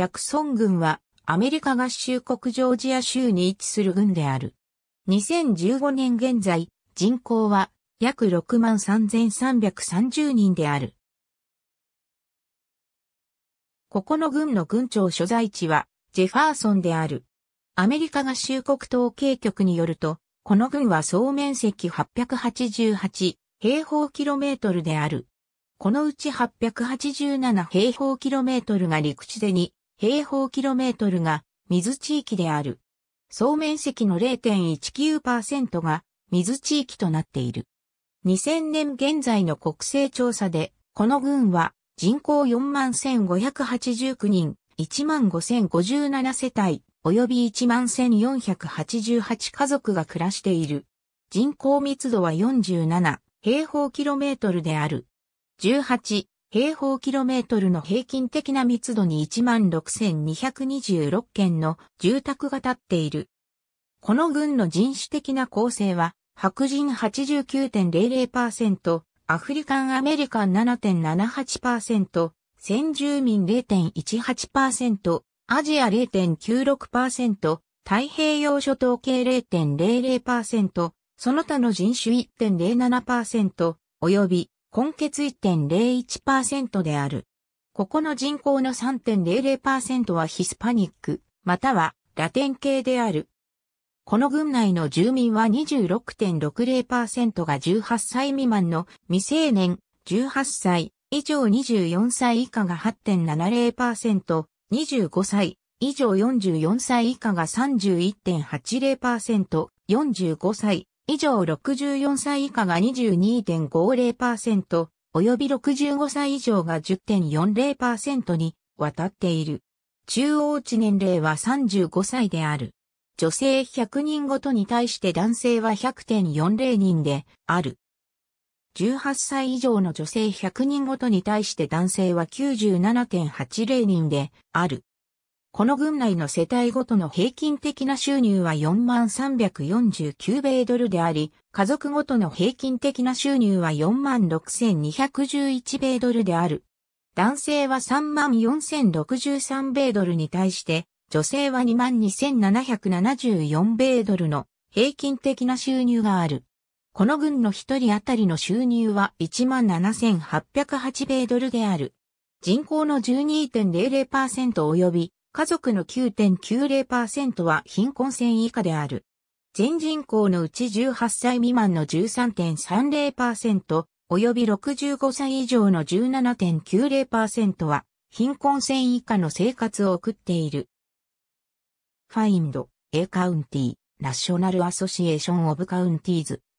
ジャクソン軍はアメリカ合衆国ジョージア州に位置する軍である。2015年現在、人口は約6万3330人である。ここの軍の軍長所在地はジェファーソンである。アメリカ合衆国統計局によると、この軍は総面積888平方キロメートルである。このうち887平方キロメートルが陸地で2、平方キロメートルが水地域である。総面積の0.19%が水地域となっている。2000年現在の国勢調査で、この群は人口41,589人、15,057世帯、及び11,488家族が暮らしている。人口密度は47平方キロメートルである。18、平方キロメートルの平均的な密度に16,226軒の住宅が建っている。この群の人種的な構成は、白人89.00%、アフリカンアメリカン7.78%、先住民0.18%、アジア0.96%、太平洋諸島系0.00%、その他の人種1.07%、及び根結1.01%である。ここの人口の3.00%はヒスパニック、またはラテン系である。この群内の住民は26.60%が18歳未満の未成年、18歳以上24歳以下が8.70%、25歳以上44歳以下が31.80%、45歳以上64歳以下が22.50%、及び65歳以上が10.40%に渡っている。中央値年齢は35歳である。女性100人ごとに対して男性は100.40人である。18歳以上の女性100人ごとに対して男性は97.80人である。この軍内の世帯ごとの平均的な収入は4349米ドルであり、家族ごとの平均的な収入は46211米ドルである。男性は34063米ドルに対して、女性は22774米ドルの平均的な収入がある。この軍の一人当たりの収入は17,808米ドルである。人口の12.00%及び家族の9.90%は貧困線以下である。全人口のうち18歳未満の13.30%、及び65歳以上の17.90%は貧困線以下の生活を送っている。Find A County National Association of Counties